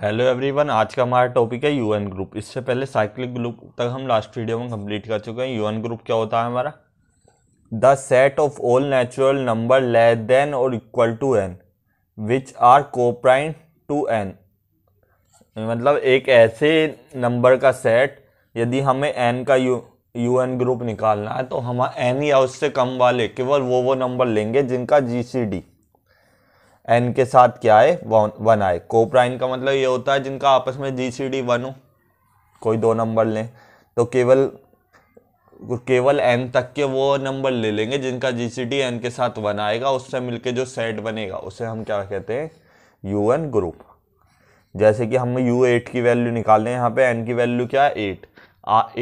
hello everyone आज का हमारा टॉपिक है यूएन ग्रुप इससे पहले साइक्लिक ग्रुप तक हम लास्ट वीडियो में कंप्लीट कर चुके हैं यूएन ग्रुप क्या होता है हमारा the set of all natural number less than और equal to n which are coprime to n मतलब एक ऐसे नंबर का सेट यदि हमें एन का यू यू एन ग्रुप निकालना है तो हम एन या उससे कम वाले केवल वो वो नंबर लेंगे जिनका जी सी डी एन के साथ क्या है वन आए कोप्राइन का मतलब ये होता है जिनका आपस में जी सी डी वन हो कोई दो नंबर लें तो केवल केवल एन तक के वो नंबर ले लेंगे जिनका जी सी डी एन के साथ वन आएगा उससे मिलके जो सेट बनेगा उसे हम क्या कहते हैं यू एन ग्रुप जैसे कि हम यू एट की वैल्यू निकाल रहे हैं यहाँ पे एन की वैल्यू क्या है एट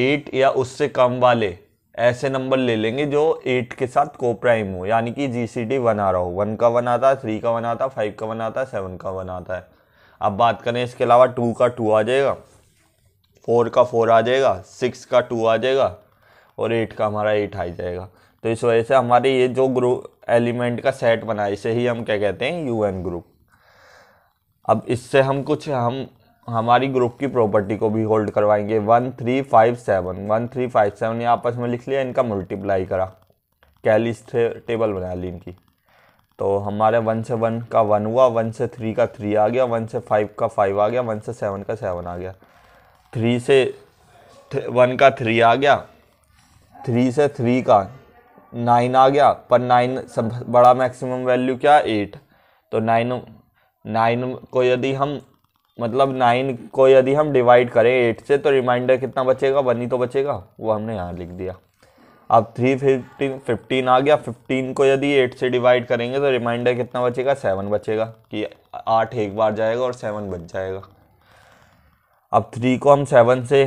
एट या उससे कम वाले ऐसे नंबर ले लेंगे जो एट के साथ को प्राइम हो यानी कि जी सी डी वन आ रहा हो वन का वन आता है थ्री का वन आता है फाइव का वन आता है सेवन का वन आता है अब बात करें इसके अलावा टू का टू आ जाएगा फोर का फोर आ जाएगा सिक्स का टू आ जाएगा और एट का हमारा एट आ जाएगा तो इस वजह से हमारे ये जो ग्रुप एलिमेंट का सेट बना इसे ही हम क्या कहते हैं यू एन ग्रुप अब इससे हम कुछ हम हमारी ग्रुप की प्रॉपर्टी को भी होल्ड करवाएंगे one three five seven one three five seven ये आपस में लिख लिया इनका मल्टीप्लाई करा कैलिस टेबल बना ली इनकी तो हमारे वन से वन का वन हुआ वन से थ्री का थ्री आ गया वन से फाइव का फाइव आ गया वन से सेवन का सेवन आ गया थ्री से वन का थ्री आ गया थ्री से थ्री का नाइन आ गया पर नाइन सब बड़ा मैक्सिमम वैल्यू क्या एट तो नाइन नाइन को यदि हम मतलब नाइन को यदि हम डिवाइड करें एट से तो रिमाइंडर कितना बचेगा वन ही तो बचेगा वो हमने यहाँ लिख दिया अब थ्री फिफ्टीन फिफ्टीन आ गया फिफ्टीन को यदि एट से डिवाइड करेंगे तो रिमाइंडर कितना बचेगा सेवन बचेगा कि आठ एक बार जाएगा और सेवन बच जाएगा अब थ्री को हम सेवन से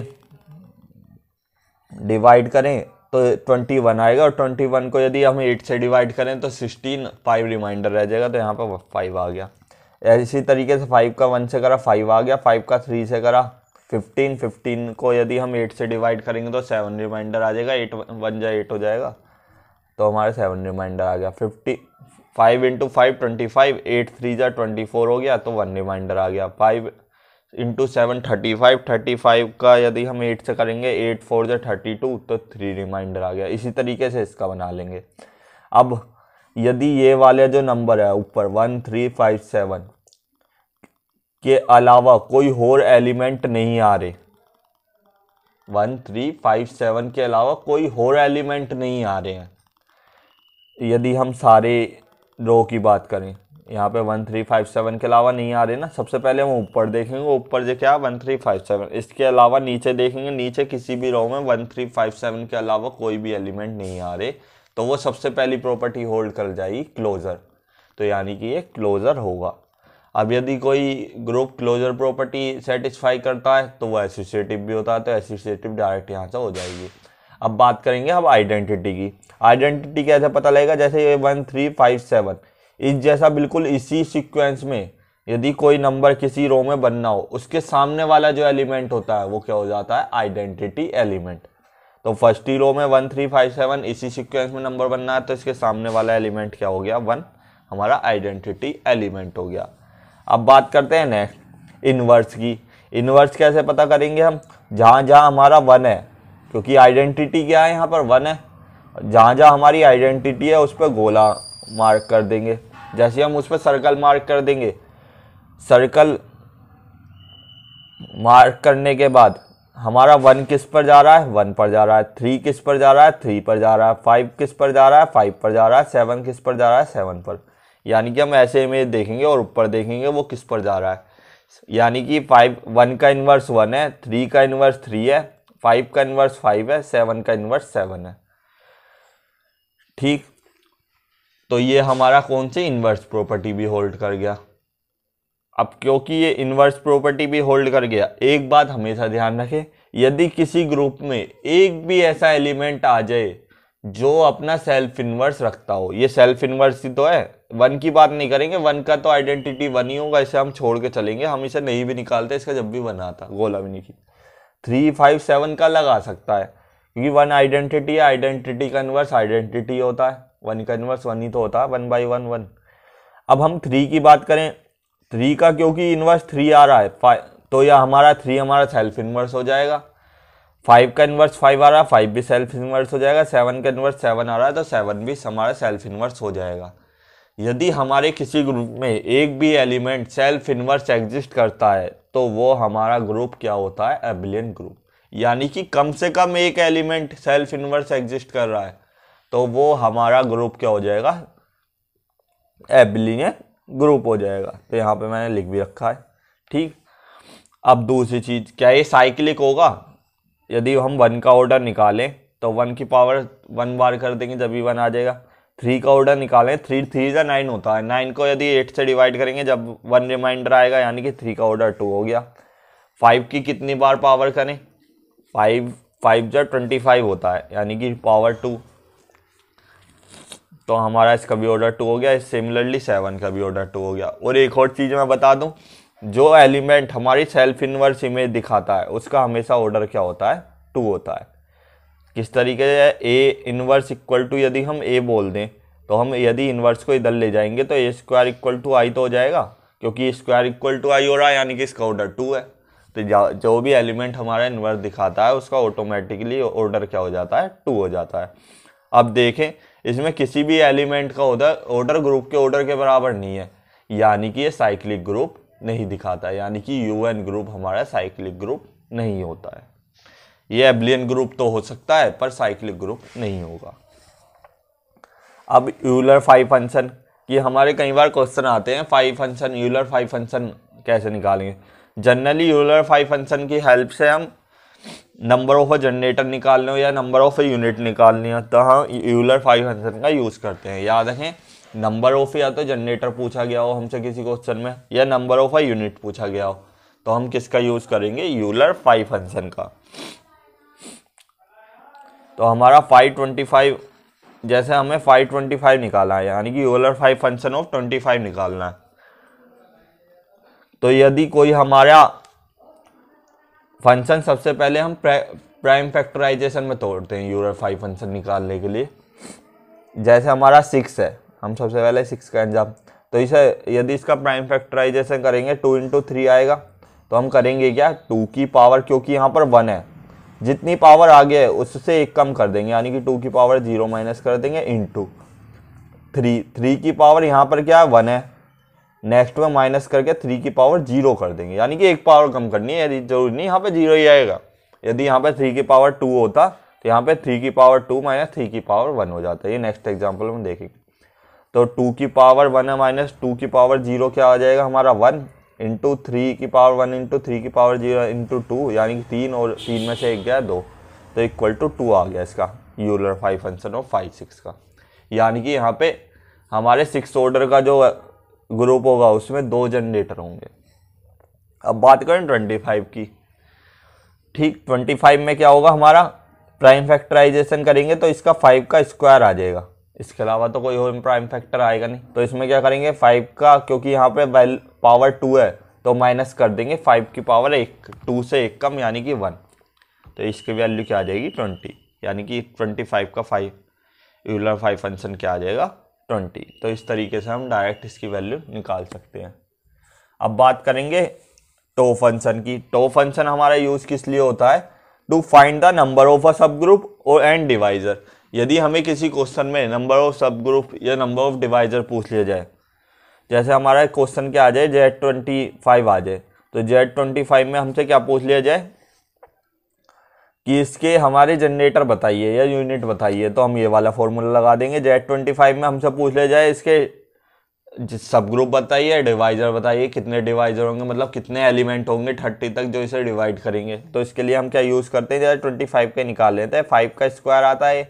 डिवाइड करें तो ट्वेंटी वन आएगा और ट्वेंटी वन को यदि हम एट से डिवाइड करें तो सिक्सटीन फाइव रिमाइंडर रह जाएगा तो यहाँ पर फाइव आ गया इसी तरीके से फाइव का वन से करा फाइव आ गया फाइव का थ्री से करा फिफ्टीन फिफ्टीन को यदि हम एट से डिवाइड करेंगे तो सेवन रिमाइंडर आ जाएगा एट वन जाए एट हो जाएगा तो हमारा सेवन रिमाइंडर आ गया fifty five into five twenty five eight three जा ट्वेंटी फोर हो गया तो वन रिमाइंडर आ गया five into seven thirty five thirty five का यदि हम एट से करेंगे एट फोर जो थर्टी टू तो थ्री रिमाइंडर आ गया इसी तरीके से इसका बना लेंगे अब यदि ये वाले जो नंबर है ऊपर वन थ्री फाइव सेवन के अलावा कोई और एलिमेंट नहीं आ रहे वन थ्री फाइव सेवन के अलावा कोई और एलिमेंट नहीं आ रहे हैं यदि हम सारे रो की बात करें यहाँ पे वन थ्री फाइव सेवन के अलावा नहीं आ रहे ना सबसे पहले हम ऊपर देखेंगे ऊपर जो क्या वन थ्री फाइव सेवन इसके अलावा नीचे देखेंगे नीचे किसी भी रो में वन थ्री फाइव सेवन के अलावा कोई भी एलिमेंट नहीं आ रहे तो वो सबसे पहली प्रॉपर्टी होल्ड कर जाएगी क्लोज़र तो यानी कि ये क्लोज़र होगा अब यदि कोई ग्रुप क्लोज़र प्रॉपर्टी सेटिस्फाई करता है तो वो एसोसिएटिव भी होता है तो एसोसिएटिव डायरेक्ट यहाँ से हो जाएगी अब बात करेंगे अब आइडेंटिटी की आइडेंटिटी कैसे पता लगेगा जैसे ये वन थ्री फाइव सेवन इस जैसा बिल्कुल इसी सिक्वेंस में यदि कोई नंबर किसी रो में बनना हो उसके सामने वाला जो एलिमेंट होता है वो क्या हो जाता है आइडेंटिटी एलिमेंट तो फर्स्ट ही रो में वन थ्री फाइव सेवन इसी सिक्वेंस में नंबर बनना है तो इसके सामने वाला एलिमेंट क्या हो गया वन हमारा आइडेंटिटी एलिमेंट हो गया अब बात करते हैं नेक्स्ट इनवर्स की इनवर्स कैसे पता करेंगे हम जहाँ जहाँ हमारा वन है क्योंकि आइडेंटिटी क्या है यहाँ पर वन है जहाँ जहाँ हमारी आइडेंटिटी है उस पर गोला मार्क कर देंगे जैसे हम उस पर सर्कल मार्क कर देंगे सर्कल मार्क करने के बाद हमारा वन किस पर जा रहा है वन पर जा रहा है थ्री किस पर जा रहा है थ्री पर जा रहा है फाइव किस पर जा रहा है फाइव पर जा रहा है सेवन किस पर जा रहा है सेवन पर यानी कि हम ऐसे इमेज देखेंगे और ऊपर देखेंगे वो किस पर जा रहा है यानी कि फाइव वन का इन्वर्स वन है थ्री का इन्वर्स थ्री है फाइव का इन्वर्स फाइव है सेवन का इन्वर्स सेवन है ठीक तो ये हमारा कौन सी इन्वर्स प्रॉपर्टी भी होल्ड कर गया अब क्योंकि ये इन्वर्स प्रॉपर्टी भी होल्ड कर गया एक बात हमेशा ध्यान रखें यदि किसी ग्रुप में एक भी ऐसा एलिमेंट आ जाए जो अपना सेल्फ इन्वर्स रखता हो ये सेल्फ इन्वर्स ही तो है वन की बात नहीं करेंगे वन का तो आइडेंटिटी वन ही होगा इसे हम छोड़ के चलेंगे हम इसे नहीं भी निकालते इसका जब भी बना था गोला भी नहीं थ्री फाइव सेवन का लगा सकता है क्योंकि वन आइडेंटिटी है आइडेंटिटी का इन्वर्स आइडेंटिटी होता है वन का इन्वर्स वन ही तो होता है वन बाई वन वन अब हम थ्री की बात करें थ्री का क्योंकि इन्वर्स थ्री तो आ रहा है तो यह हमारा थ्री हमारा सेल्फ इन्वर्स हो जाएगा फाइव का इन्वर्स फाइव आ रहा है फाइव भी सेल्फ इन्वर्स हो जाएगा सेवन का इन्वर्स सेवन आ रहा है तो सेवन भी हमारा सेल्फ इन्वर्स हो जाएगा यदि हमारे किसी ग्रुप में एक भी एलिमेंट सेल्फ इन्वर्स एग्जिस्ट करता है तो वो हमारा ग्रुप क्या होता है एबिलियन ग्रुप यानी कि कम से कम एक एलिमेंट सेल्फ इन्वर्स एग्जिस्ट कर रहा है तो वो हमारा ग्रुप क्या हो जाएगा एबिलियन ग्रुप हो जाएगा तो यहाँ पे मैंने लिख भी रखा है ठीक अब दूसरी चीज़ क्या ये साइक्लिक होगा यदि हम वन का ऑर्डर निकालें तो वन की पावर वन बार कर देंगे जब भी वन आ जाएगा थ्री का ऑर्डर निकालें थ्री थ्री या नाइन होता है नाइन को यदि एट से डिवाइड करेंगे जब वन रिमाइंडर आएगा यानी कि थ्री का ऑर्डर टू हो गया फाइव की कितनी बार पावर करें फाइव फाइव जो ट्वेंटी फाइव होता है यानी कि पावर टू तो हमारा इसका भी ऑर्डर टू हो गया सिमिलरली सेवन का भी ऑर्डर टू हो गया और एक और चीज़ मैं बता दूँ जो एलिमेंट हमारी सेल्फ इनवर्स इमेज दिखाता है उसका हमेशा ऑर्डर क्या होता है टू होता है किस तरीके से ए इन्वर्स इक्वल टू यदि हम ए बोल दें तो हम यदि इन्वर्स को इधर ले जाएंगे तो a square equal to I तो हो जाएगा क्योंकि स्क्वायर इक्वल टू आई हो रहा है यानी कि इसका ऑर्डर टू है तो जो भी एलिमेंट हमारा इन्वर्स दिखाता है उसका ऑटोमेटिकली ऑर्डर क्या हो जाता है टू हो जाता है अब देखें इसमें किसी भी एलिमेंट का ऑर्डर ऑर्डर ग्रुप के ऑर्डर के बराबर नहीं है यानी कि ये साइक्लिक ग्रुप नहीं दिखाता यानी कि यूएन ग्रुप हमारा साइक्लिक ग्रुप नहीं होता है ये एब्लियन ग्रुप तो हो सकता है पर साइक्लिक ग्रुप नहीं होगा अब यूलर फाइव फंक्शन कि हमारे कई बार क्वेश्चन आते हैं phi function Euler five function कैसे निकालेंगे जनरली यूलर फाइव फंक्शन की हेल्प से हम नंबर ऑफ अ जनरेटर निकालने हो या नंबर ऑफ अ यूनिट निकालनी हो तो हम यूलर फाइव हंड्रेड का यूज़ करते हैं याद रखें नंबर ऑफ या तो जनरेटर पूछा गया हो हमसे किसी क्वेश्चन में या नंबर ऑफ अ यूनिट पूछा गया हो तो हम किसका यूज़ करेंगे यूलर फाइव फंक्शन का तो हमारा फाइव ट्वेंटी फाइव जैसे हमें फाइव ट्वेंटी फाइव निकालना है यानी कि Euler five function of twenty five निकालना है तो यदि कोई हमारा फंक्शन सबसे पहले हम प्राइम फैक्टराइजेशन में तोड़ते हैं यूरो फाइव फंक्शन निकालने के लिए जैसे हमारा सिक्स है हम सबसे पहले सिक्स का अंजाम तो इसे यदि इसका प्राइम फैक्टराइजेशन करेंगे टू इंटू थ्री आएगा तो हम करेंगे क्या टू की पावर क्योंकि यहाँ पर वन है जितनी पावर आगे है उससे एक कम कर देंगे यानी कि टू की पावर जीरो माइनस कर देंगे इंटू थ्री थ्री की पावर यहाँ पर क्या है वन है नेक्स्ट में माइनस करके थ्री की पावर जीरो कर देंगे यानी कि एक पावर कम करनी है जरूरी नहीं यहाँ पे जीरो ही आएगा यदि यहाँ पे थ्री की पावर टू होता तो यहाँ पे थ्री की पावर टू माइनस थ्री की पावर वन हो जाता है ये नेक्स्ट एग्जाम्पल में देखेंगे तो टू की पावर वन है माइनस टू की पावर जीरो क्या आ जाएगा हमारा वन इंटू थ्री की पावर वन इंटू थ्री की पावर जीरो इंटू टू यानी कि तीन और तीन में से एक गया दो तो इक्वल टू टू आ गया इसका यूलर फाइव फंक्शन और फाइव सिक्स का यानी कि यहाँ पे हमारे सिक्स ऑर्डर का जो ग्रुप होगा उसमें दो जनरेटर होंगे अब बात करें ट्वेंटी फाइव की ठीक ट्वेंटी फाइव में क्या होगा हमारा प्राइम फैक्टराइजेशन करेंगे तो इसका फाइव का स्क्वायर आ जाएगा इसके अलावा तो कोई और प्राइम फैक्टर आएगा नहीं तो इसमें क्या करेंगे फाइव का क्योंकि यहाँ पे वैल पावर टू है तो माइनस कर देंगे फाइव की पावर एक टू से एक कम यानी कि वन तो इसकी वैल्यू क्या आ जाएगी ट्वेंटी यानी कि ट्वेंटी फाइव का फाइव यूलर फाइव फंक्शन क्या आ जाएगा ट्वेंटी तो इस तरीके से हम डायरेक्ट इसकी वैल्यू निकाल सकते हैं अब बात करेंगे टो फंक्शन की टो फंक्शन हमारा यूज़ किस लिए होता है to find the number of a subgroup और एंड डिवाइजर यदि हमें किसी क्वेश्चन में नंबर ऑफ सब ग्रुप या नंबर ऑफ डिवाइजर पूछ लिया जाए जैसे हमारा क्वेश्चन क्या आ जाए जेड ट्वेंटी फाइव आ जाए तो जेड ट्वेंटी फाइव में हमसे क्या पूछ लिया जाए कि इसके हमारे जनरेटर बताइए या यूनिट बताइए तो हम ये वाला फॉर्मूला लगा देंगे जेड ट्वेंटी फाइव में हमसे पूछ ले जाए इसके सब ग्रुप बताइए डिवाइजर बताइए कितने डिवाइजर होंगे मतलब कितने एलिमेंट होंगे थर्टी तक जो इसे डिवाइड करेंगे तो इसके लिए हम क्या यूज़ करते हैं जैसे ट्वेंटी फाइव के निकाल लेते हैं फाइव का स्क्वायर आता है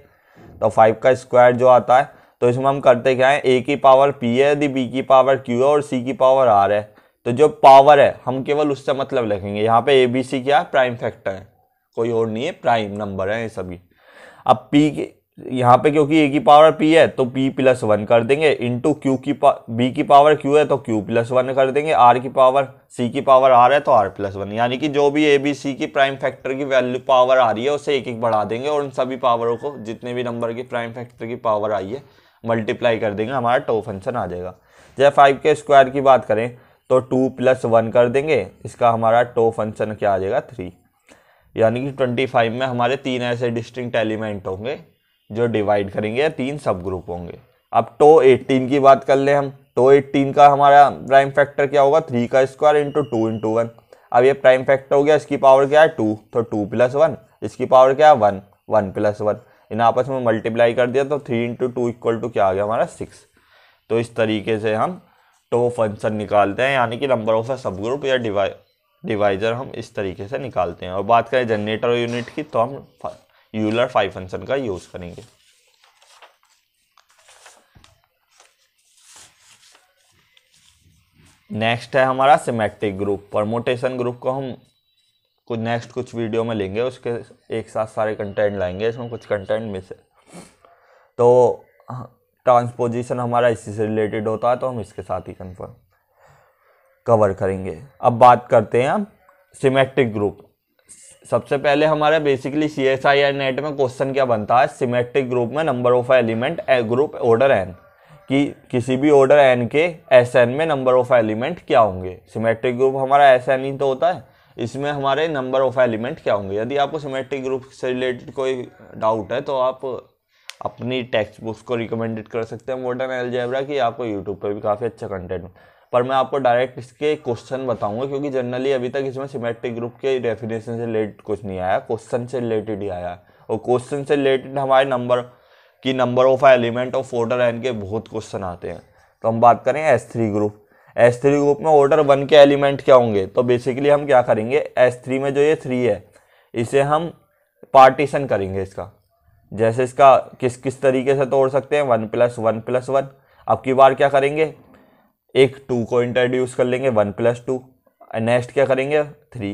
तो फाइव का स्क्वायर जो आता है तो इसमें हम करते क्या है ए की पावर पी है यदि बी की पावर क्यू है और सी की पावर आर है तो जो पावर है हम केवल उससे मतलब लिखेंगे यहाँ पे ए बी सी क्या प्राइम फैक्टर है कोई और नहीं है प्राइम नंबर है ये सभी अब पी के यहाँ पे क्योंकि ए की पावर पी है तो पी प्लस वन कर देंगे इंटू क्यू की पा बी की पावर क्यू है तो क्यू प्लस वन कर देंगे आर की पावर सी की पावर आर है तो आर प्लस वन यानी कि जो भी ए बी सी की प्राइम फैक्टर की वैल्यू पावर आ रही है उसे एक एक बढ़ा देंगे और उन सभी पावरों को जितने भी नंबर की प्राइम फैक्टर की पावर आई है मल्टीप्लाई कर देंगे हमारा टो फंक्शन आ जाएगा जैसे फाइव के स्क्वायर की बात करें तो टू प्लस वन कर देंगे इसका हमारा टो फंक्शन क्या आ जाएगा थ्री यानी कि ट्वेंटी फाइव में हमारे तीन ऐसे डिस्टिंक्ट एलिमेंट होंगे जो डिवाइड करेंगे या तीन सब ग्रुप होंगे अब टो एटीन की बात कर लें हम टो एटीन का हमारा प्राइम फैक्टर क्या होगा थ्री का square into two into one अब ये प्राइम फैक्टर हो गया इसकी पावर क्या है टू तो टू प्लस वन इसकी पावर क्या है वन वन प्लस वन इन आपस में मल्टीप्लाई कर दिया तो three into two equal to क्या आ गया हमारा सिक्स तो इस तरीके से हम टो फंक्शन निकालते हैं यानी कि नंबर ऑफ सब ग्रुप या डिवाइड डिवाइजर हम इस तरीके से निकालते हैं और बात करें जनरेटर और यूनिट की तो हम यूलर फाइव फंक्शन का यूज़ करेंगे नेक्स्ट है हमारा सिमेट्रिक ग्रुप परमोटेशन ग्रुप को हम कुछ नेक्स्ट कुछ वीडियो में लेंगे उसके एक साथ सारे कंटेंट लाएंगे इसमें कुछ कंटेंट मिस है तो हाँ, ट्रांसपोजिशन हमारा इसी से रिलेटेड होता है तो हम इसके साथ ही कन्फर्म कवर करेंगे अब बात करते हैं हम सिमेट्रिक ग्रुप सबसे पहले हमारे basically C S I N NET में क्वेश्चन क्या बनता है सिमेट्रिक ग्रुप में number of element group order N कि किसी भी ऑर्डर एन के एस एन में नंबर ऑफ एलिमेंट क्या होंगे सिमेट्रिक ग्रुप हमारा एस एन ही तो होता है इसमें हमारे नंबर ऑफ एलिमेंट क्या होंगे यदि आपको सिमेट्रिक ग्रुप से रिलेटेड कोई डाउट है तो आप अपनी टेक्स्ट बुक्स को रिकमेंडेड कर सकते हैं मॉडर्न एल्जेब्रा की आपको यूट्यूब पर भी काफ़ी अच्छा कंटेंट पर मैं आपको डायरेक्ट इसके क्वेश्चन बताऊंगा क्योंकि जनरली अभी तक इसमें सिमेट्रिक ग्रुप के डेफिनेशन से रिलेटेड कुछ नहीं आया क्वेश्चन से रिलेटेड ही आया और क्वेश्चन से रिलेटेड हमारे नंबर की number of element of order N के बहुत क्वेश्चन आते हैं तो हम बात करें S three group S three group में ऑर्डर वन के एलिमेंट क्या होंगे तो बेसिकली हम क्या करेंगे एस थ्री में जो ये थ्री है इसे हम पार्टीशन करेंगे इसका जैसे इसका किस किस तरीके से तोड़ सकते हैं one plus one plus one अब की बार क्या करेंगे एक टू को इंट्रोड्यूस कर लेंगे वन प्लस टू नेक्स्ट क्या करेंगे थ्री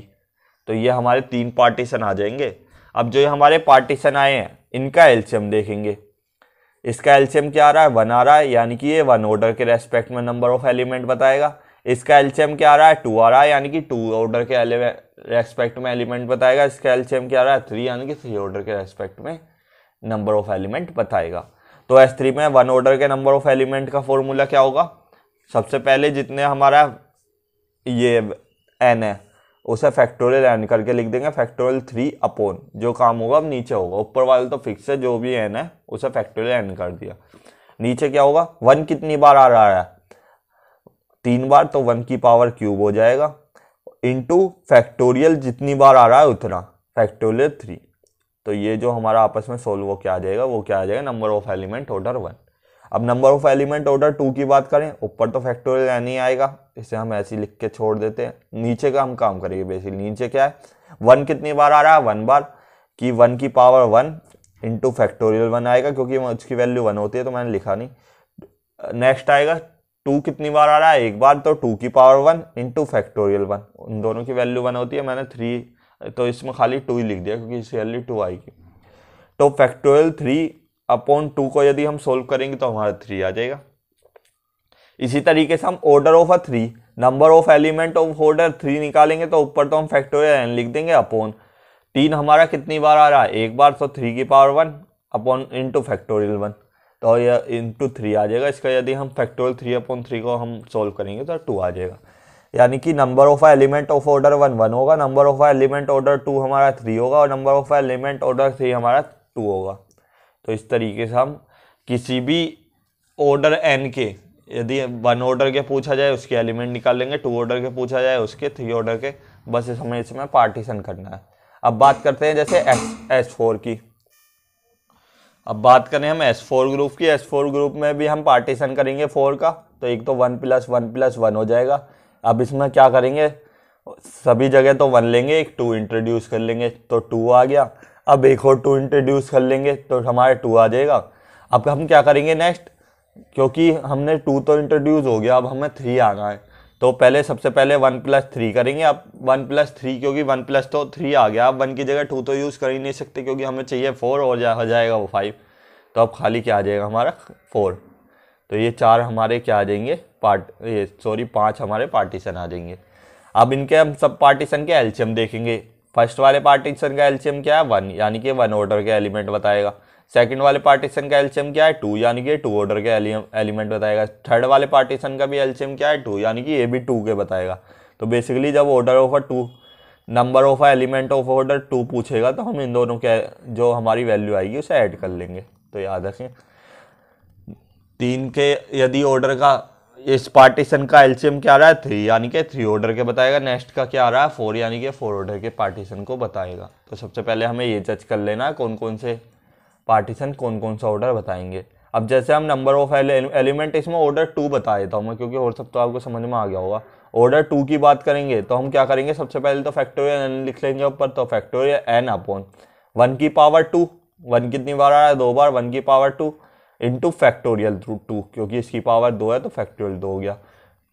तो ये हमारे तीन पार्टीशन आ जाएंगे अब जो ये हमारे पार्टीशन आए हैं इनका एल्शियम देखेंगे इसका एल्शियम क्या आ रहा है वन आ रहा है यानी कि ये वन ऑर्डर के रेस्पेक्ट में नंबर ऑफ एलिमेंट बताएगा इसका एल्शियम क्या आ रहा है टू आ रहा है यानी कि टू ऑर्डर के रेस्पेक्ट में एलिमेंट बताएगा इसका एल्शियम क्या आ रहा है थ्री यानी कि थ्री ऑर्डर के रेस्पेक्ट में नंबर ऑफ एलिमेंट बताएगा तो एस थ्री में वन ऑर्डर के नंबर ऑफ एलिमेंट का फॉर्मूला क्या होगा सबसे पहले जितने हमारा ये एन है उसे फैक्टोरियल एन करके लिख देंगे फैक्टोरियल थ्री अपोन जो काम होगा अब नीचे होगा ऊपर वाले तो फिक्स है जो भी एन है उसे फैक्टोरियल एन कर दिया नीचे क्या होगा वन कितनी बार आ रहा है तीन बार तो वन की पावर क्यूब हो जाएगा इंटू फैक्टोरियल जितनी बार आ रहा है उतना फैक्टोरियल थ्री तो ये जो हमारा आपस में सोल्व वो क्या आ जाएगा वो क्या आ जाएगा number of element order one अब number of element order two की बात करें ऊपर तो फैक्टोरियल एन ही आएगा इसे हम ऐसे लिख के छोड़ देते हैं नीचे का हम काम करेंगे बेसिकली नीचे क्या है वन कितनी बार आ रहा है वन बार कि वन की power one into factorial one आएगा क्योंकि उसकी वैल्यू वन होती है तो मैंने लिखा नहीं नेक्स्ट आएगा टू कितनी बार आ रहा है एक बार तो टू की power one into factorial one उन दोनों की वैल्यू वन होती है मैंने थ्री तो इसमें खाली टू ही लिख दिया क्योंकि इसकी वैल्यू टू आएगी तो फैक्टोरियल थ्री अपॉन टू को यदि हम सोल्व करेंगे तो हमारा थ्री आ जाएगा इसी तरीके से हम order of a three number of element of order three निकालेंगे तो ऊपर तो हम फैक्टोरियल एन लिख देंगे अपॉन तीन हमारा कितनी बार आ रहा है एक बार तो थ्री की power one upon into factorial one तो यह इंटू थ्री आ जाएगा इसका यदि हम फैक्टोरियल थ्री अपॉन थ्री को हम सोल्व करेंगे तो टू आ जाएगा यानी कि number of element of order one one होगा number of element order two हमारा थ्री होगा और number of element order three हमारा टू होगा तो इस तरीके से हम किसी भी ऑर्डर एन के यदि वन ऑर्डर के पूछा जाए उसके एलिमेंट निकाल लेंगे टू ऑर्डर के पूछा जाए उसके थ्री ऑर्डर के बस इस हमें इसमें पार्टीशन करना है अब बात करते हैं जैसे एस एस फोर की अब बात करें हम एस फोर ग्रुप की एस फोर ग्रुप में भी हम पार्टीशन करेंगे फोर का तो एक तो one plus one plus one हो जाएगा अब इसमें क्या करेंगे सभी जगह तो वन लेंगे एक टू इंट्रोड्यूस कर लेंगे तो टू आ गया अब एक और टू इंट्रोड्यूस कर लेंगे तो हमारा टू आ जाएगा अब हम क्या करेंगे नेक्स्ट क्योंकि हमने टू तो इंट्रोड्यूस हो गया अब हमें थ्री आना है तो पहले सबसे पहले वन प्लस थ्री करेंगे अब वन प्लस थ्री क्योंकि वन प्लस तो थ्री आ गया अब वन की जगह टू तो यूज़ कर ही नहीं सकते क्योंकि हमें चाहिए फोर और जा, हो जाएगा वो फाइव तो अब खाली क्या आ जाएगा हमारा फोर तो ये चार हमारे क्या आ जाएंगे पार्ट ये सॉरी पाँच हमारे पार्टीशन आ जाएंगे अब इनके हम सब पार्टीशन के एल्शियम देखेंगे फर्स्ट वाले पार्टीशन का एल्शियम क्या है वन यानी कि वन ऑर्डर के एलिमेंट बताएगा सेकंड वाले पार्टीशन का एल्शियम क्या है टू यानी कि टू ऑर्डर के एलिमेंट बताएगा थर्ड वाले पार्टीशन का भी एल्शियम क्या है टू यानी कि ये भी टू के बताएगा तो बेसिकली जब order of a two number of element of order two पूछेगा तो हम इन दोनों के जो हमारी वैल्यू आएगी उसे ऐड कर लेंगे तो याद रखें तीन के यदि ऑर्डर का इस पार्टीशन का एलसीएम क्या आ रहा है थ्री यानी कि थ्री ऑर्डर के बताएगा नेक्स्ट का क्या आ रहा है फोर यानी कि फोर ऑर्डर के पार्टीशन को बताएगा तो सबसे पहले हमें ये जज कर लेना है कौन कौन से पार्टीशन कौन कौन सा ऑर्डर बताएंगे अब जैसे हम नंबर ऑफ एलिमेंट इसमें ऑर्डर टू बता देता हूँ मैं क्योंकि और सब तो आपको समझ में आ गया होगा ऑर्डर टू की बात करेंगे तो हम क्या करेंगे सबसे पहले तो फैक्टोरियल एन लिख लेंगे ऊपर तो फैक्टोरियल एन अपॉन वन की पावर टू वन कितनी बार आ रहा है दो बार वन की power two into factorial through two क्योंकि इसकी पावर दो है तो फैक्टोरियल दो हो गया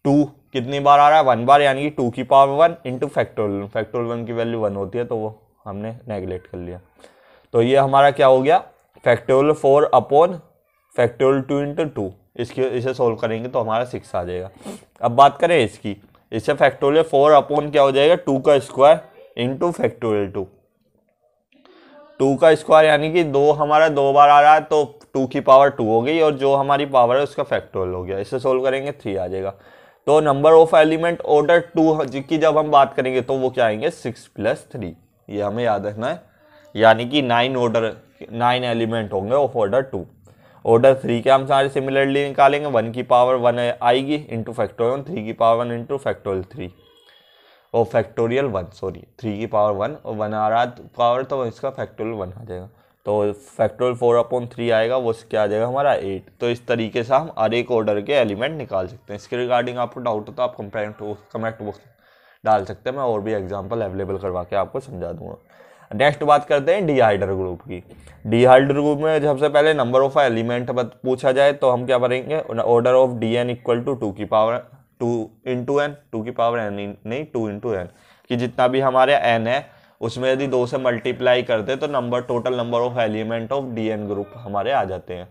टू कितनी बार आ रहा है वन बार यानी कि टू की power one into factorial factorial one की वैल्यू वन होती है तो वो हमने नेगलेक्ट कर लिया तो ये हमारा क्या हो गया factorial four upon factorial two into two इसकी इसे सोल्व करेंगे तो हमारा सिक्स आ जाएगा अब बात करें इसकी इसे फैक्टोरियल फोर अपॉन क्या हो जाएगा टू का square into factorial two two का स्क्वायर यानी कि दो हमारा दो बार आ रहा है तो टू की पावर टू हो गई और जो हमारी पावर है उसका फैक्टोरियल हो गया इसे सोल्व करेंगे थ्री आ जाएगा तो number of element order two की जब हम बात करेंगे तो वो क्या आएंगे सिक्स प्लस थ्री ये हमें याद रखना है यानी कि नाइन ऑर्डर नाइन एलिमेंट होंगे of order two order three के हम सारे सिमिलरली निकालेंगे वन की पावर वन आएगी इंटू फैक्टोरियल थ्री की power one into factorial three और फैक्टोरियल वन सॉरी थ्री की पावर वन और वन आ रहा पावर तो इसका फैक्टोरियल वन आ जाएगा तो फैक्टोरियल फोर अपॉन थ्री आएगा वो क्या आ जाएगा हमारा एट तो इस तरीके से हम हर एक ऑर्डर के एलिमेंट निकाल सकते हैं इसके रिगार्डिंग आपको डाउट हो तो आप कंपेक्ट कमेंट बॉक्स डाल सकते हैं मैं और भी एग्जाम्पल अवेलेबल करवा के आपको समझा दूंगा नेक्स्ट बात करते हैं डिहाइडर ग्रुप की डिहाइडर ग्रुप में सबसे पहले नंबर ऑफ एलिमेंट पूछा जाए तो हम क्या करेंगे order of D N equal to two की power two into N two की पावर एन नहीं टू इंटू एन कि जितना भी हमारे एन है उसमें यदि दो से मल्टीप्लाई करते तो number total number of element of D N group हमारे आ जाते हैं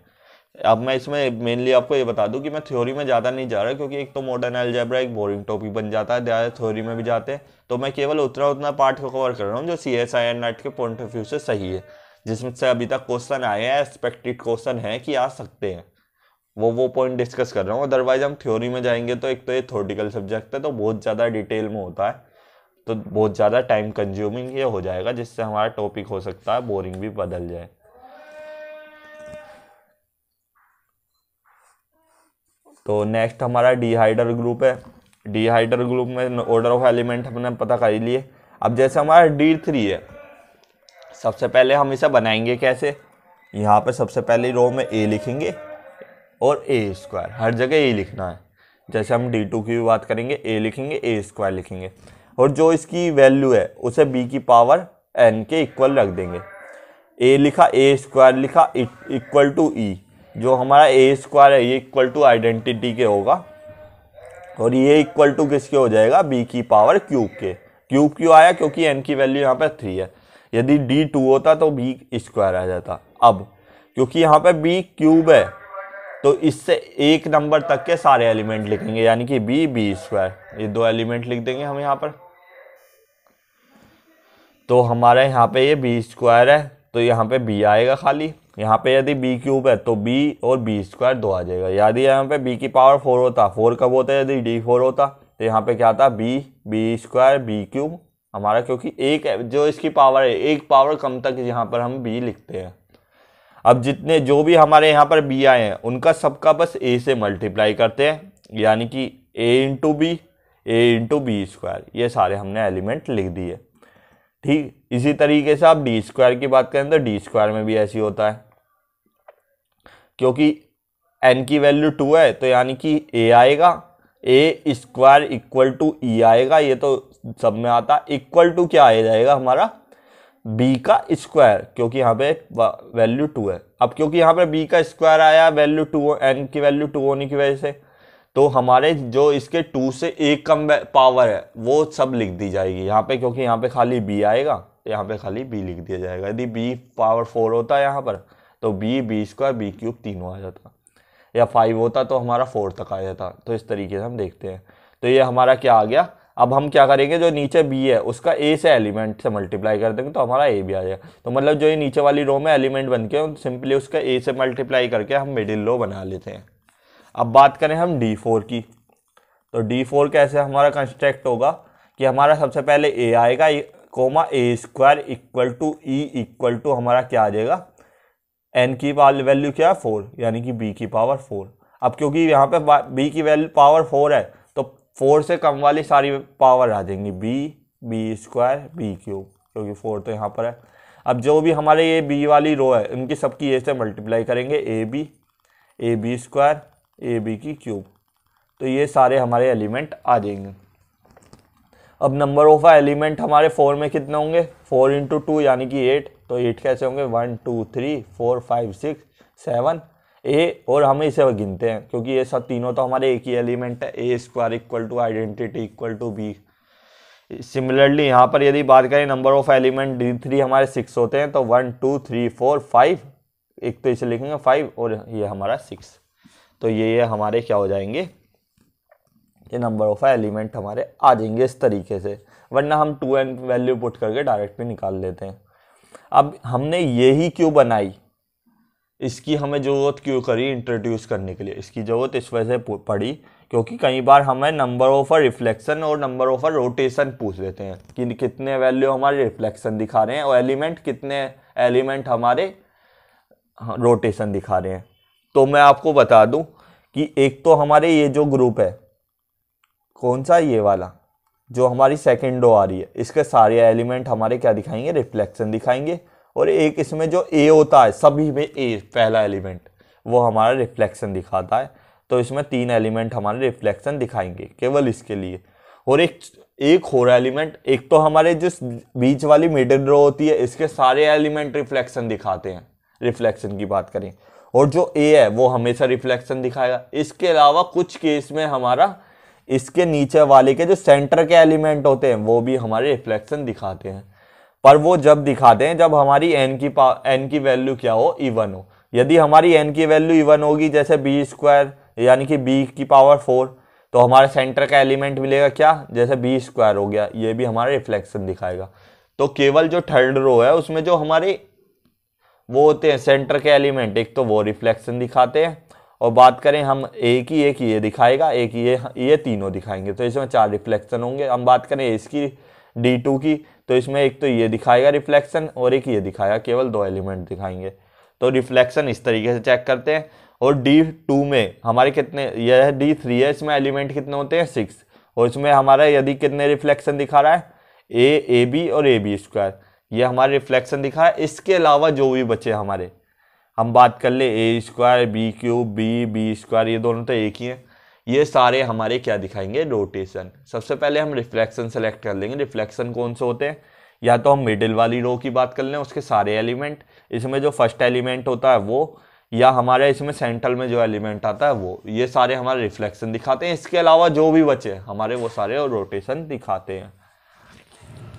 अब मैं इसमें मेनली आपको ये बता दूं कि मैं थ्योरी में ज़्यादा नहीं जा रहा क्योंकि एक तो मॉडर्न एलजेब्रा एक बोरिंग टॉपिक बन जाता है ज़्यादा थ्योरी में भी जाते हैं तो मैं केवल उतना उतना पार्ट को कवर कर रहा हूँ जो C S I N NET के पॉइंट ऑफ व्यू से सही है जिसमें से अभी तक क्वेश्चन आए हैं एक्सपेक्टेड क्वेश्चन है कि आ सकते हैं वो वो पॉइंट डिस्कस कर रहा हूँ अदरवाइज हम थ्योरी में जाएंगे तो एक तो ये थोटिकल सब्जेक्ट है तो बहुत ज़्यादा डिटेल में होता है तो बहुत ज़्यादा टाइम कंज्यूमिंग ये हो जाएगा जिससे हमारा टॉपिक हो सकता है बोरिंग भी बदल जाए तो नेक्स्ट हमारा डिहाइडर ग्रुप है डिहाइडर ग्रुप में ऑर्डर ऑफ एलिमेंट हमने पता कर लिए अब जैसे हमारा डी थ्री है सबसे पहले हम इसे बनाएंगे कैसे यहाँ पर सबसे पहले रो में ए लिखेंगे और ए स्क्वायर हर जगह ए लिखना है जैसे हम डी टू की भी बात करेंगे ए लिखेंगे ए स्क्वायर लिखेंगे और जो इसकी वैल्यू है उसे बी की पावर एन के इक्वल रख देंगे ए लिखा ए स्क्वायर लिखा इक्वल टू ई जो हमारा ए स्क्वायर है ये इक्वल टू आइडेंटिटी के होगा और ये इक्वल टू किसके हो जाएगा बी की पावर क्यूब के क्यूब क्यों आया क्योंकि एन की वैल्यू यहाँ पर थ्री है यदि डी टू होता तो बी स्क्वायर आ जाता अब क्योंकि यहाँ पर बी क्यूब है तो इससे एक नंबर तक के सारे एलिमेंट लिखेंगे यानी कि बी बी स्क्वायर ये दो एलिमेंट लिख देंगे हम यहाँ पर तो हमारे यहाँ पे ये बी स्क्वायर है तो यहाँ पे बी आएगा खाली यहाँ पे यदि बी क्यूब है तो बी और बी स्क्वायर दो आ जाएगा यदि यहाँ पे बी की पावर फोर होता फोर कब होता है यदि डी फोर होता तो यहाँ पे क्या आता B B square B cube हमारा क्योंकि एक जो इसकी पावर है एक पावर कम तक यहाँ पर हम बी लिखते हैं अब जितने जो भी हमारे यहाँ पर बी आए हैं उनका सबका बस ए से मल्टीप्लाई करते हैं यानी कि A into B A into B square ये सारे हमने एलिमेंट लिख दिए ठीक इसी तरीके से आप डी स्क्वायर की बात करें तो डी स्क्वायर में भी ऐसी होता है क्योंकि एन की वैल्यू टू है तो यानी कि ए आएगा A square equal to E आएगा ये तो सब में आता इक्वल टू क्या आ जाएगा हमारा बी का स्क्वायर क्योंकि यहाँ पे वैल्यू टू है अब क्योंकि यहाँ पे बी का स्क्वायर आया वैल्यू टू एन की वैल्यू टू होने की वजह से तो हमारे जो इसके टू से एक कम पावर है वो सब लिख दी जाएगी यहाँ पे क्योंकि यहाँ पे खाली बी आएगा तो यहाँ पे खाली बी लिख दिया जाएगा यदि बी पावर फोर होता है यहाँ पर तो B B square B cube तीनों आ जाता या फाइव होता तो हमारा फोर तक आ जाता तो इस तरीके से हम देखते हैं तो ये हमारा क्या आ गया अब हम क्या करेंगे जो नीचे बी है उसका ए से एलिमेंट से मल्टीप्लाई कर देंगे तो हमारा ए भी आ जाएगा तो मतलब जो ये नीचे वाली रो में एलिमेंट बन के सिंपली उसका ए से मल्टीप्लाई करके हम मिडिल रो बना लेते हैं अब बात करें हम डी फोर की तो डी फोर कैसे हमारा कंस्ट्रक्ट होगा कि हमारा सबसे पहले ए आएगा comma A square equal to E equal to हमारा क्या आ जाएगा एन की वैल्यू क्या है फोर यानी कि बी की पावर फोर अब क्योंकि यहाँ पे बी की वैल्यू पावर फोर है तो फोर से कम वाली सारी पावर आ जाएंगी B B square B cube क्योंकि फोर तो यहाँ पर है अब जो भी हमारे ये बी वाली रो है उनकी सबकी ए से मल्टीप्लाई करेंगे A B A B square A B की क्यूब तो ये सारे हमारे एलिमेंट आ जाएंगे अब नंबर ऑफ एलिमेंट हमारे फोर में कितने होंगे फोर इंटू टू यानी कि एट तो एट कैसे होंगे one two three four five six seven A और हम इसे गिनते हैं क्योंकि ये सब तीनों तो हमारे एक ही एलिमेंट है A square equal to identity equal to B similarly यहाँ पर यदि बात करें number of element D three हमारे सिक्स होते हैं तो one two three four five एक तो इसे लिखेंगे फाइव और ये हमारा सिक्स तो ये ये हमारे क्या हो जाएंगे ये नंबर ऑफ एलिमेंट हमारे आ जाएंगे इस तरीके से वरना हम टू एन वैल्यू पुट करके डायरेक्ट भी निकाल लेते हैं अब हमने ये ही क्यों बनाई इसकी हमें ज़रूरत क्यों करी इंट्रोड्यूस करने के लिए इसकी ज़रूरत इस वजह से पड़ी क्योंकि कई बार हमें नंबर ऑफ अ रिफ्लेक्शन और नंबर ऑफ अ रोटेशन पूछ लेते हैं कि कितने वैल्यू हमारे रिफ्लेक्शन दिखा रहे हैं और एलिमेंट कितने एलिमेंट हमारे रोटेशन दिखा रहे हैं तो मैं आपको बता दूं कि एक तो हमारे ये जो ग्रुप है कौन सा ये वाला जो हमारी सेकेंड डो आ रही है इसके सारे एलिमेंट हमारे क्या दिखाएंगे रिफ्लेक्शन दिखाएंगे और एक इसमें जो ए होता है सभी में ए पहला एलिमेंट वो हमारा रिफ्लेक्शन दिखाता है तो इसमें तीन एलिमेंट हमारे रिफ्लेक्शन दिखाएंगे केवल इसके लिए और एक एक और एलिमेंट एक तो हमारे जिस बीच वाली मिडिल रो होती है इसके सारे एलिमेंट रिफ्लेक्शन दिखाते हैं रिफ्लेक्शन की बात करें और जो ए है वो हमेशा रिफ्लेक्शन दिखाएगा इसके अलावा कुछ केस में हमारा इसके नीचे वाले के जो सेंटर के एलिमेंट होते हैं वो भी हमारे रिफ्लेक्शन दिखाते हैं पर वो जब दिखाते हैं जब हमारी एन की पा एन की वैल्यू क्या हो इवन हो यदि हमारी एन की वैल्यू इवन होगी जैसे बी स्क्वायर यानी कि बी की पावर फोर तो हमारे सेंटर का एलिमेंट मिलेगा क्या जैसे बी स्क्वायर हो गया ये भी हमारा रिफ्लेक्शन दिखाएगा तो केवल जो थर्ड रो है उसमें जो हमारे वो होते हैं सेंटर के एलिमेंट एक तो वो रिफ्लेक्शन दिखाते हैं और बात करें हम एक ही एक ये दिखाएगा एक ये ये तीनों दिखाएंगे तो इसमें चार रिफ्लेक्शन होंगे हम बात करें इसकी डी टू की तो इसमें एक तो ये दिखाएगा रिफ्लेक्शन और एक ये दिखाएगा केवल दो एलिमेंट दिखाएंगे तो रिफ्लेक्शन इस तरीके से चेक करते हैं और डी टू में हमारे कितने यह डी थ्री है इसमें एलिमेंट कितने होते हैं सिक्स और इसमें हमारा यदि कितने रिफ्लेक्शन दिखा रहा है ए ए बी और ए बी स्क्वायर ये हमारे रिफ्लेक्शन दिखा है इसके अलावा जो भी बचे हमारे हम बात कर ले A square B cube B B square ये दोनों तो एक ही हैं ये सारे हमारे क्या दिखाएंगे रोटेशन सबसे पहले हम रिफ्लेक्शन सेलेक्ट कर लेंगे रिफ्लेक्शन कौन से होते हैं या तो हम मिडिल वाली रो की बात कर लें उसके सारे एलिमेंट इसमें जो फर्स्ट एलिमेंट होता है वो या हमारे इसमें सेंट्रल में जो एलिमेंट आता है वो ये सारे हमारे रिफ्लेक्शन दिखाते हैं इसके अलावा जो भी बचे हमारे वो सारे रोटेशन दिखाते हैं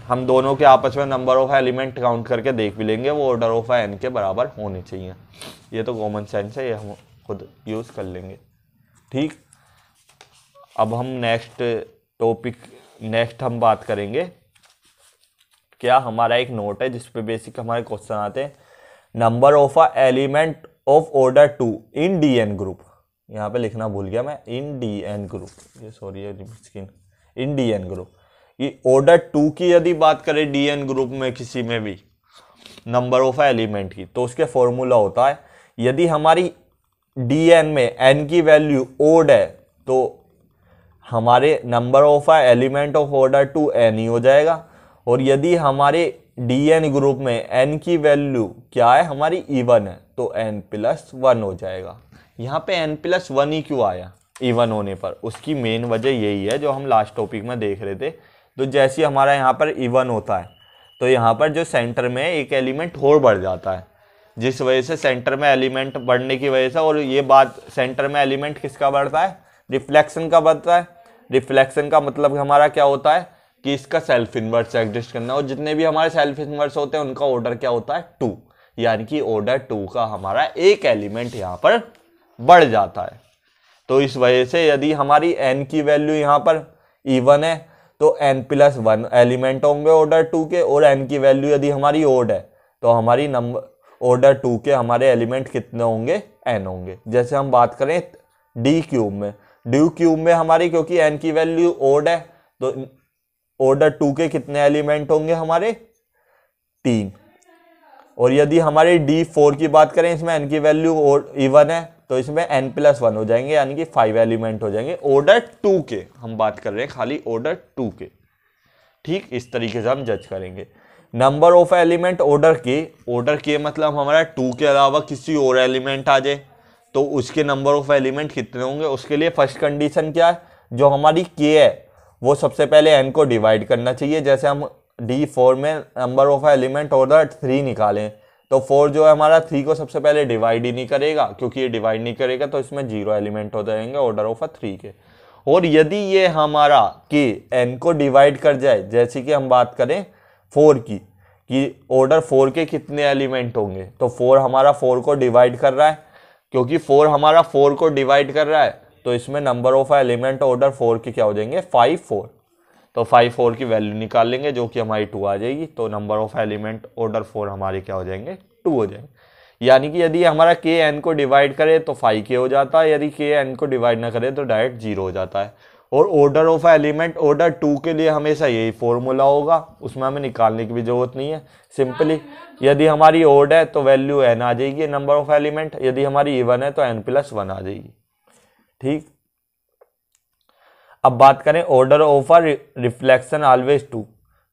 हम दोनों के आपस में नंबर ऑफ एलिमेंट काउंट करके देख भी लेंगे वो ऑर्डर ऑफ एन के बराबर होने चाहिए ये तो कॉमन सेंस है ये हम खुद यूज़ कर लेंगे ठीक अब हम नेक्स्ट टॉपिक नेक्स्ट हम बात करेंगे क्या हमारा एक नोट है जिस बेसिक हमारे क्वेश्चन आते हैं number of a element of order two in D N group यहाँ पे लिखना भूल गया मैं इन डी एन ग्रुप ये sorry screen in D N group ये ऑर्डर टू की यदि बात करें डीएन ग्रुप में किसी में भी नंबर ऑफ एलिमेंट की तो उसके फॉर्मूला होता है यदि हमारी डीएन में एन की वैल्यू ओड है तो हमारे number of element of order two N ही हो जाएगा और यदि हमारे डीएन ग्रुप में एन की वैल्यू क्या है हमारी इवन है तो एन प्लस वन हो जाएगा यहाँ पे एन प्लस वन ही क्यों आया इवन होने पर उसकी मेन वजह यही है जो हम लास्ट टॉपिक में देख रहे थे तो जैसे हमारा यहाँ पर इवन होता है तो यहाँ पर जो सेंटर में एक एलिमेंट और बढ़ जाता है जिस वजह से सेंटर में एलिमेंट बढ़ने की वजह से और ये बात सेंटर में एलिमेंट किसका बढ़ता है रिफ्लेक्शन का बढ़ता है रिफ्लेक्शन का मतलब हमारा क्या होता है कि इसका सेल्फ इन्वर्स एग्जिस्ट करना और जितने भी हमारे सेल्फ इन्वर्स होते हैं उनका ऑर्डर क्या होता है टू यानी कि ऑर्डर टू का हमारा एक एलिमेंट यहाँ पर बढ़ जाता है तो इस वजह से यदि हमारी एन की वैल्यू यहाँ पर ईवन है तो एन प्लस वन एलिमेंट होंगे ऑर्डर टू के और एन की वैल्यू यदि हमारी ओड है तो हमारी नंबर ऑर्डर टू के हमारे एलिमेंट कितने होंगे एन होंगे जैसे हम बात करें डी क्यूब में डी क्यूब में हमारी क्योंकि एन की वैल्यू ओड है तो ऑर्डर टू के कितने एलिमेंट होंगे हमारे तीन और यदि हमारे डी फोर की बात करें इसमें एन की वैल्यू इवन है तो इसमें एन प्लस वन हो जाएंगे यानी कि फाइव एलिमेंट हो जाएंगे ऑर्डर टू के हम बात कर रहे हैं खाली ऑर्डर टू के ठीक इस तरीके से हम जज करेंगे नंबर ऑफ एलिमेंट ऑर्डर के ऑर्डर के मतलब हमारा टू के अलावा किसी और एलिमेंट आ जाए तो उसके नंबर ऑफ एलिमेंट कितने होंगे उसके लिए फर्स्ट कंडीशन क्या है जो हमारी के है वो सबसे पहले एन को डिवाइड करना चाहिए जैसे हम डी फोर में number of element order three निकालें तो फोर जो है हमारा थ्री को सबसे पहले डिवाइड ही नहीं करेगा क्योंकि ये डिवाइड नहीं करेगा तो इसमें जीरो एलिमेंट हो जाएंगे ऑर्डर ऑफ अ थ्री के और यदि ये हमारा के एन को डिवाइड कर जाए जैसे कि हम बात करें फोर की कि ऑर्डर फोर के कितने एलिमेंट होंगे तो फोर हमारा फोर को डिवाइड कर रहा है क्योंकि फोर हमारा फोर को डिवाइड कर रहा है तो इसमें number of element order four के क्या हो जाएंगे फाइव फोर तो फाइव फोर की वैल्यू निकाल लेंगे जो कि हमारी टू आ जाएगी तो number of element order four हमारे क्या हो जाएंगे टू हो जाएंगे यानी कि यदि हमारा के एन को डिवाइड करे तो फाइव के हो जाता है यदि के एन को डिवाइड ना करे तो डायरेक्ट जीरो हो जाता है और order of element order two के लिए हमेशा यही फॉर्मूला होगा उसमें हमें निकालने की भी जरूरत नहीं है सिंपली यदि हमारी ऑर्ड है तो वैल्यू एन आ जाएगी नंबर ऑफ एलिमेंट यदि हमारी ईवन है तो एन प्लस वन आ जाएगी ठीक अब बात करें order of R reflection always two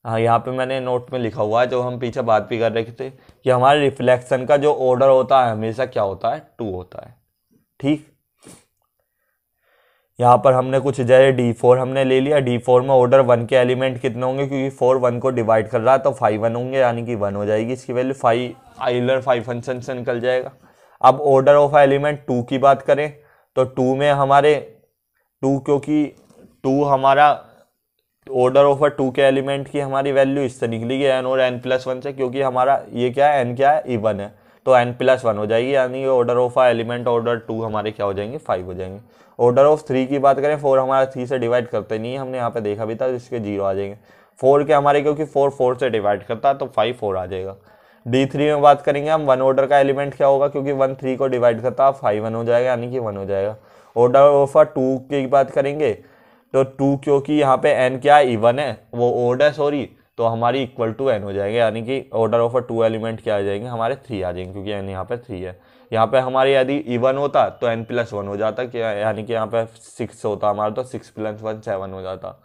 हाँ यहाँ पे मैंने नोट में लिखा हुआ है जो हम पीछे बात भी कर रहे थे कि हमारे रिफ्लेक्शन का जो ऑर्डर होता है हमेशा क्या होता है टू होता है ठीक यहाँ पर हमने कुछ जैसे डी फोर हमने ले लिया डी फोर में ऑर्डर वन के एलिमेंट कितने होंगे क्योंकि फोर वन को डिवाइड कर रहा है तो फाइव वन होंगे यानी कि वन हो जाएगी इसकी value five Euler five function से निकल जाएगा अब ऑर्डर ऑफ एलिमेंट टू की बात करें तो टू में हमारे टू क्योंकि टू हमारा ऑर्डर ऑफ अ टू के एलिमेंट की हमारी वैल्यू इससे निकलेगी एन और एन प्लस वन से क्योंकि हमारा ये क्या है एन क्या है इवन है तो एन प्लस वन हो जाएगी यानी order of a element order two हमारे क्या हो जाएंगे फाइव हो जाएंगे ऑर्डर ऑफ थ्री की बात करें फोर हमारा थ्री से डिवाइड करते नहीं है हमने यहाँ पे देखा भी था इसके जीरो आ जाएंगे फोर के हमारे क्योंकि फोर फोर से डिवाइड करता है तो फाइव फोर आ जाएगा डी थ्री में बात करेंगे हम वन ऑर्डर का एलिमेंट क्या होगा क्योंकि वन थ्री को डिवाइड करता है फाइव वन हो जाएगा यानी कि वन हो जाएगा ऑर्डर ऑफ आ टू की बात करेंगे तो टू क्योंकि यहाँ पे एन क्या है इवन है वो ओड है सॉरी तो हमारी इक्वल टू एन हो जाएगी यानी कि order of a two element क्या आ जाएंगे हमारे थ्री आ जाएंगे क्योंकि एन यहाँ पे थ्री है यहाँ पे हमारे यदि इवन होता तो एन प्लस वन हो जाता कि यानी कि यहाँ पे सिक्स होता हमारा तो सिक्स प्लस वन सेवन हो जाता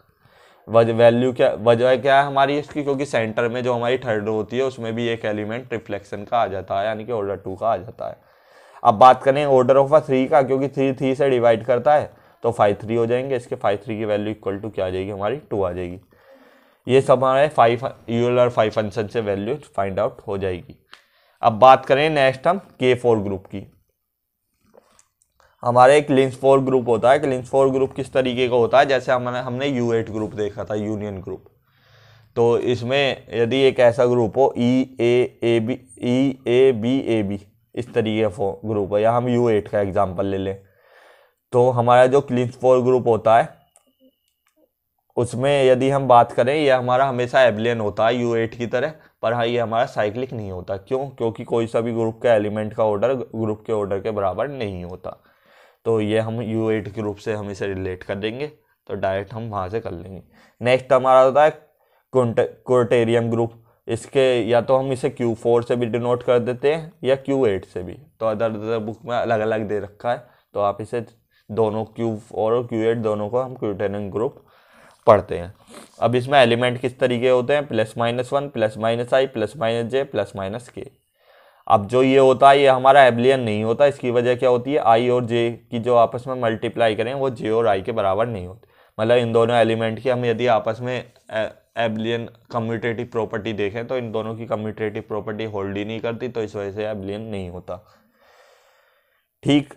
वज वैल्यू क्या वजह क्या है हमारी इसकी क्योंकि सेंटर में जो हमारी थर्ड रो होती है उसमें भी एक एलिमेंट रिफ्लेक्शन का आ जाता है यानी कि ऑर्डर टू का आ जाता है अब बात करें ऑर्डर ऑफ अ थ्री का क्योंकि थ्री थ्री से डिवाइड करता है तो फाइव थ्री हो जाएंगे इसके फाइव थ्री की वैल्यू इक्वल टू क्या आ जाएगी हमारी टू आ जाएगी ये सब हमारे फाइव यूलर फाइव फंक्शन से वैल्यू फाइंड आउट हो जाएगी अब बात करें नेक्स्ट हम के फोर ग्रुप की हमारा एक लिंस फोर ग्रुप होता है कि लिंस फोर ग्रुप किस तरीके का होता है जैसे हमने हमने यू एट ग्रुप देखा था यूनियन ग्रुप तो इसमें यदि एक ऐसा ग्रुप हो e a a b e a B A b इस तरीके का ग्रुप है या हम यू एट का एग्जाम्पल ले लें तो हमारा जो क्लीन फोर ग्रुप होता है उसमें यदि हम बात करें यह हमारा हमेशा एबलियन होता है यू एट की तरह पर हाँ ये हमारा साइक्लिक नहीं होता क्यों क्योंकि कोई सा भी ग्रुप का एलिमेंट का ऑर्डर ग्रुप के ऑर्डर के बराबर नहीं होता तो ये हम यू एट ग्रुप से हम इसे रिलेट कर देंगे तो डायरेक्ट हम वहाँ से कर लेंगे नेक्स्ट हमारा होता है कोटेरियम ग्रुप इसके या तो हम इसे क्यू फोर से भी डिनोट कर देते हैं या क्यू एट से भी तो अदर अदर बुक में अलग अलग दे रखा है तो आप इसे दोनों क्यू फोर और क्यू एट दोनों को हम क्यूटेनिंग ग्रुप पढ़ते हैं अब इसमें एलिमेंट किस तरीके होते हैं plus minus one plus minus i plus minus j plus minus k अब जो ये होता है ये हमारा एबलियन नहीं होता इसकी वजह क्या होती है आई और जे की जो आपस में मल्टीप्लाई करें वो जे और आई के बराबर नहीं होती मतलब इन दोनों एलिमेंट की हम यदि आपस में एबलियन कम्यूटेटिव प्रॉपर्टी देखें तो इन दोनों की कम्यूटेटिव प्रॉपर्टी होल्ड ही नहीं करती तो इस वजह से एबलियन नहीं होता ठीक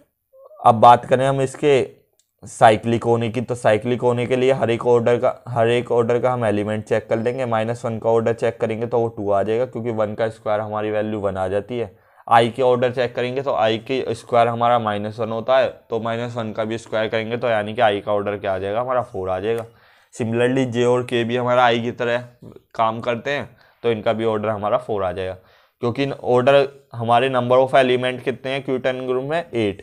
अब बात करें हम इसके साइक्लिक होने की तो साइक्लिक होने के लिए हर एक ऑर्डर का हर एक ऑर्डर का हम एलिमेंट चेक कर लेंगे माइनस वन का ऑर्डर चेक करेंगे तो वो टू आ जाएगा क्योंकि वन का स्क्वायर हमारी वैल्यू वन आ जाती है आई के ऑर्डर चेक करेंगे तो आई के स्क्वायर हमारा माइनस वन होता है तो माइनस वन का भी स्क्वायर करेंगे तो यानी कि आई का ऑर्डर क्या आ जाएगा हमारा फोर आ जाएगा सिमिलरली जे और के भी हमारा आई की तरह काम करते हैं तो इनका भी ऑर्डर हमारा फोर आ जाएगा क्योंकि ऑर्डर हमारे नंबर ऑफ एलिमेंट कितने हैं क्यू टेन ग्रुप में एट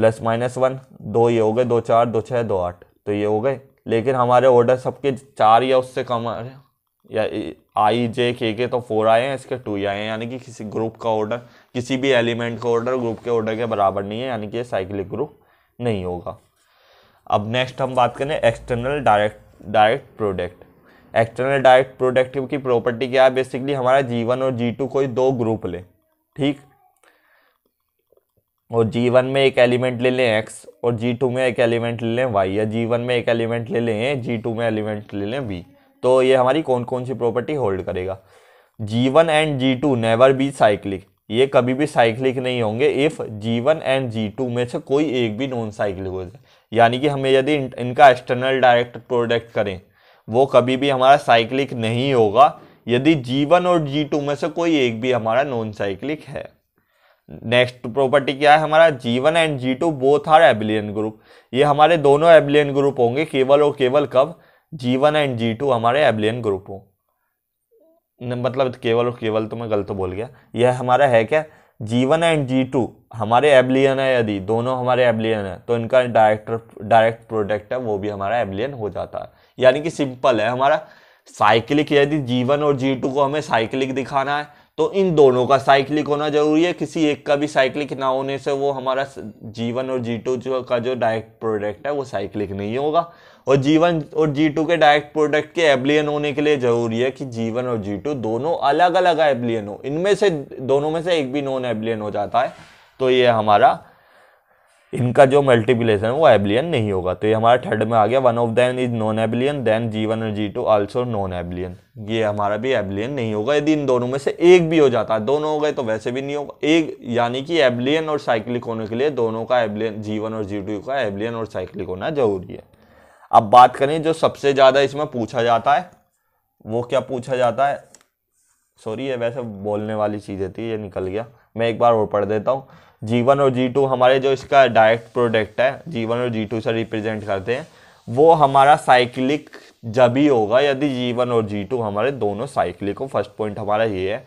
प्लस माइनस वन दो ये हो गए दो चार दो छः दो आठ तो ये हो गए लेकिन हमारे ऑर्डर सबके चार या उससे कम आ रहे या आई जे के के तो फोर आए हैं इसके टू ही आए हैं यानी कि किसी ग्रुप का ऑर्डर किसी भी एलिमेंट का ऑर्डर ग्रुप के ऑर्डर के बराबर नहीं है यानी कि ये साइकिल ग्रुप नहीं होगा अब नेक्स्ट हम बात करें external direct direct product external direct product की प्रॉपर्टी क्या है बेसिकली हमारा जी और जी टू कोई दो ग्रुप लें ठीक और जी वन में एक एलिमेंट ले लें एक्स और जी टू में एक एलिमेंट ले लें वाई या जी वन में एक एलिमेंट ले लें जी टू में एलिमेंट ले लें बी तो ये हमारी कौन कौन सी प्रॉपर्टी होल्ड करेगा G one and G two never be cyclic ये कभी भी साइक्लिक नहीं होंगे if G one and G two में से कोई एक भी नॉन साइक्लिक हो जाए यानी कि हमें यदि इनका एक्सटर्नल डायरेक्ट प्रोडक्ट करें वो कभी भी हमारा साइक्लिक नहीं होगा यदि जी वन और जी टू में से कोई एक भी हमारा नॉन साइक्लिक है नेक्स्ट प्रॉपर्टी क्या है हमारा G one and G two both are abelian group ये हमारे दोनों एबिलियन ग्रुप होंगे केवल और केवल कब G one and G two हमारे एबिलियन ग्रुप हो मतलब केवल और केवल तो मैं गलत बोल गया यह हमारा है क्या G one and G two हमारे एबिलियन है यदि दोनों हमारे एबिलियन है तो इनका डायरेक्टर डायरेक्ट प्रोडक्ट है वो भी हमारा एबिलियन हो जाता है यानी कि सिंपल है हमारा साइक्लिक यदि जी वन और जी टू को हमें साइक्लिक दिखाना है तो इन दोनों का साइक्लिक होना जरूरी है किसी एक का भी साइक्लिक ना होने से वो हमारा जीवन और जी टू जो का जो डायरेक्ट प्रोडक्ट है वो साइक्लिक नहीं होगा और जीवन और जी टू के डायरेक्ट प्रोडक्ट के एब्लियन होने के लिए ज़रूरी है कि जीवन और जी टू दोनों अलग अलग एब्लियन हो इनमें से दोनों में से एक भी नॉन एब्लियन हो जाता है तो ये हमारा इनका जो मल्टीप्लेसन है वो एबलियन नहीं होगा तो ये हमारा थर्ड में आ गया one of them is non abelian then G one और G two also non abelian ये हमारा भी एबिलियन नहीं होगा यदि इन दोनों में से एक भी हो जाता है दोनों हो गए तो वैसे भी नहीं होगा एक यानी कि एबिलियन और साइक्लिक होने के लिए दोनों का एबलियन जी वन और जी टू का एबिलियन और साइक्लिक होना जरूरी है अब बात करें जो सबसे ज़्यादा इसमें पूछा जाता है वो क्या पूछा जाता है सॉरी ये वैसे बोलने वाली चीज़ें थी ये निकल गया मैं एक बार और पढ़ देता हूँ जी वन और जी टू हमारे जो इसका डायरेक्ट प्रोडक्ट है जी वन और जी टू से रिप्रेजेंट करते हैं वो हमारा साइक्लिक जब ही होगा यदि जी वन और जी टू हमारे दोनों साइक्लिक हो फर्स्ट पॉइंट हमारा ये है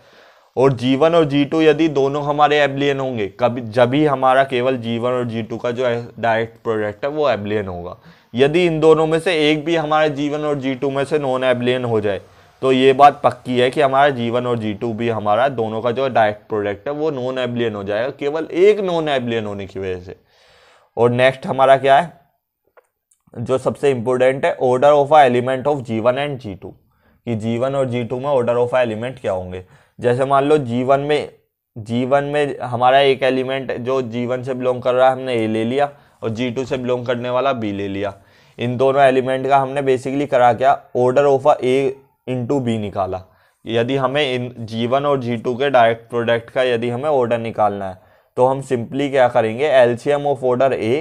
और जी वन और जी टू यदि दोनों हमारे एबलियन होंगे कभी जब ही हमारा केवल जी वन और जी टू का जो डायरेक्ट प्रोडक्ट है वो एबलियन होगा यदि इन दोनों में से एक भी हमारे जी वन और जी टू में से नॉन एबलियन हो जाए तो ये बात पक्की है कि हमारा जीवन और जी भी हमारा दोनों का जो डायरेक्ट प्रोडक्ट है वो नॉन एबलियन हो जाएगा केवल एक नॉन एबलियन होने की वजह से और नेक्स्ट हमारा क्या है जो सबसे इंपॉर्टेंट है order of a element of G and G two कि जी और जी टू में ऑर्डर ऑफ आ एलिमेंट क्या होंगे जैसे मान लो जी में जी में हमारा एक एलिमेंट जो जी से बिलोंग कर रहा है हमने ए ले लिया और जी टू से बिलोंग करने वाला बी ले लिया इन दोनों एलिमेंट का हमने बेसिकली करा क्या order of A into B निकाला यदि हमें इन जी वन और जी टू के डायरेक्ट प्रोडक्ट का यदि हमें ऑर्डर निकालना है तो हम सिंपली क्या करेंगे एल्शियम ऑफ ऑर्डर ए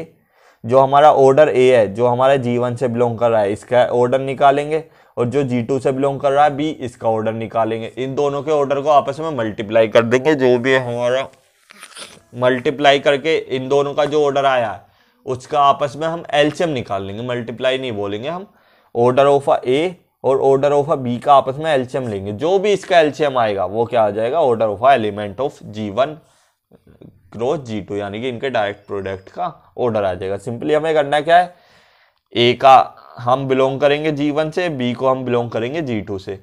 जो हमारा ऑर्डर ए है जो हमारे जी वन से बिलोंग कर रहा है इसका ऑर्डर निकालेंगे और जो जी टू से बिलोंग कर रहा है बी इसका ऑर्डर निकालेंगे इन दोनों के ऑर्डर को आपस में मल्टीप्लाई कर देंगे जो भी हमारा मल्टीप्लाई करके इन दोनों का जो ऑर्डर आया है उसका आपस में हम एल्शियम निकाल लेंगे मल्टीप्लाई नहीं बोलेंगे हम ऑर्डर ऑफ ए और ऑर्डर ऑफ बी का आपस में एल्शियम लेंगे जो भी इसका एल्शियम आएगा वो क्या आ जाएगा order of element of G one cross G two यानी कि इनके डायरेक्ट प्रोडक्ट का ऑर्डर आ जाएगा सिंपली हमें करना क्या है ए का हम बिलोंग करेंगे जी वन से बी को हम बिलोंग करेंगे जी टू से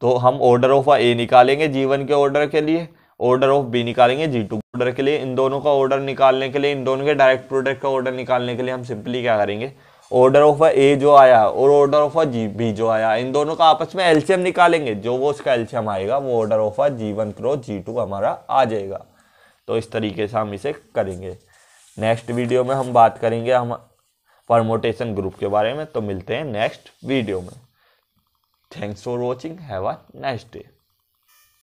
तो हम ऑर्डर ऑफ ए निकालेंगे जी वन के ऑर्डर के लिए ऑर्डर ऑफ बी निकालेंगे जी टू ऑर्डर के लिए इन दोनों का ऑर्डर निकालने के लिए इन दोनों के डायरेक्ट प्रोडक्ट का ऑर्डर निकालने के लिए हम सिंपली क्या करेंगे ऑर्डर ऑफ ए जो आया और ऑर्डर ऑफ जी बी जो आया इन दोनों का आपस में एल्शियम निकालेंगे जो वो उसका एल्शियम आएगा वो order of G one cross G two हमारा आ जाएगा तो इस तरीके से हम इसे करेंगे नेक्स्ट वीडियो में हम बात करेंगे हम परमोटेशन ग्रुप के बारे में तो मिलते हैं नेक्स्ट वीडियो में thanks for watching have a nice day